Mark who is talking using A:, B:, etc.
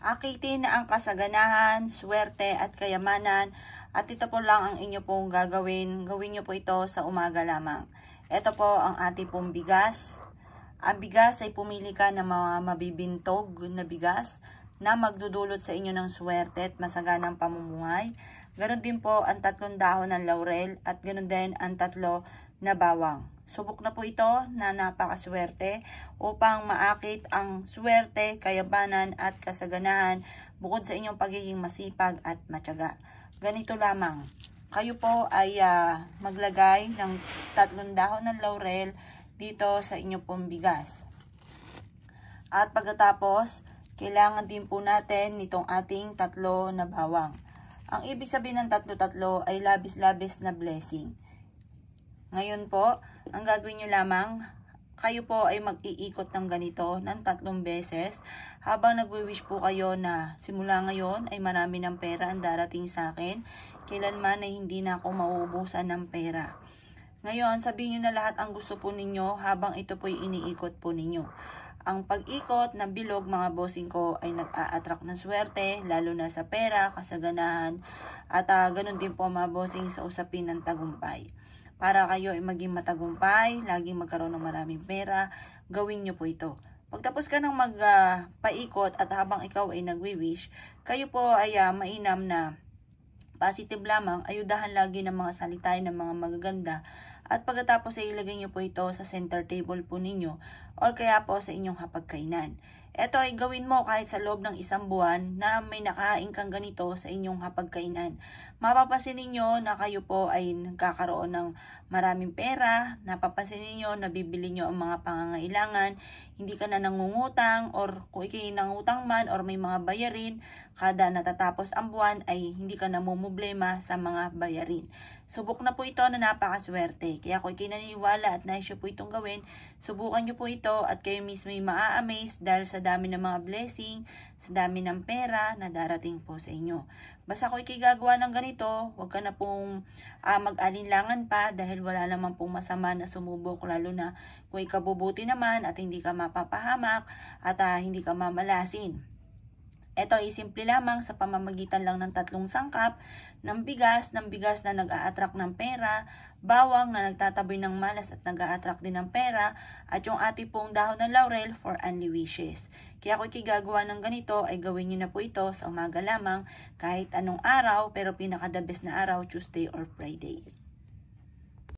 A: Akitin na ang kasaganahan, swerte at kayamanan at ito po lang ang inyo pong gagawin. Gawin nyo po ito sa umaga lamang. Ito po ang ating pong bigas. Ang bigas ay pumili ka ng mga mabibintog na bigas na magdudulot sa inyo ng swerte at masaganang pamumuhay. Ganon din po ang tatlong dahon ng laurel at ganon din ang tatlo na bawang. Subok na po ito na napakaswerte upang maakit ang swerte, kayabanan at kasaganahan bukod sa inyong pagiging masipag at matyaga. Ganito lamang, kayo po ay uh, maglagay ng tatlong dahon ng laurel dito sa inyong pong bigas. At pagkatapos, kailangan din po natin nitong ating tatlo na bawang. Ang ibig sabihin ng tatlo-tatlo ay labis-labis na blessing. Ngayon po, ang gagawin nyo lamang, kayo po ay mag-iikot ng ganito ng tatlong beses habang nagwi-wish po kayo na simula ngayon ay marami ng pera ang darating sa akin kailanman ay hindi na ako mauubusan ng pera. Ngayon, sabihin nyo na lahat ang gusto po ninyo habang ito po'y iniikot po ninyo. Ang pag-ikot ng bilog mga bossing ko ay nag-a-attract ng swerte, lalo na sa pera, kasaganahan, at uh, ganun din po mga bossing sa usapin ng tagumpay. Para kayo ay maging matagumpay, laging magkaroon ng maraming pera, gawin nyo po ito. Pagtapos ka ng magpaikot ah, uh, at habang ikaw ay nagwi-wish, kayo po ay uh, mainam na Positive lamang, ayudahan lagi ng mga salita ng mga magaganda at pagkatapos ay ilagay niyo po ito sa center table po ninyo or kaya po sa inyong hapagkainan. Ito ay gawin mo kahit sa loob ng isang buwan na may nakain kang ganito sa inyong hapagkainan. Mapapansin ninyo na kayo po ay nagkakaroon ng maraming pera, napapansin ninyo na bibili nyo ang mga pangangailangan, hindi ka na nangungutang or kung ikay nangutang man or may mga bayarin, kada natatapos ang buwan ay hindi ka na namumblema sa mga bayarin. Subok na po ito na napakaswerte. Kaya kung ikay naniwala at naisyo po itong gawin, subukan nyo po ito at kayo mismo ay maa-amaze dahil sa sa dami ng mga blessing, sa dami ng pera na darating po sa inyo. Basta ko ikigagawa ng ganito, huwag ka na pong uh, mag-alinlangan pa dahil wala naman pong masama na sumubok lalo na kung ikabubuti naman at hindi ka mapapahamak at uh, hindi ka mamalasin. Ito ay simple lamang sa pamamagitan lang ng tatlong sangkap, ng bigas, ng bigas na nag a attract ng pera, bawang na nagtataboy ng malas at nag a attract din ng pera, at yung ating pong dahon ng laurel for only wishes. Kaya kung ikigagawa ng ganito ay gawin nyo na po ito sa umaga lamang kahit anong araw pero pinaka-the best na araw Tuesday or Friday.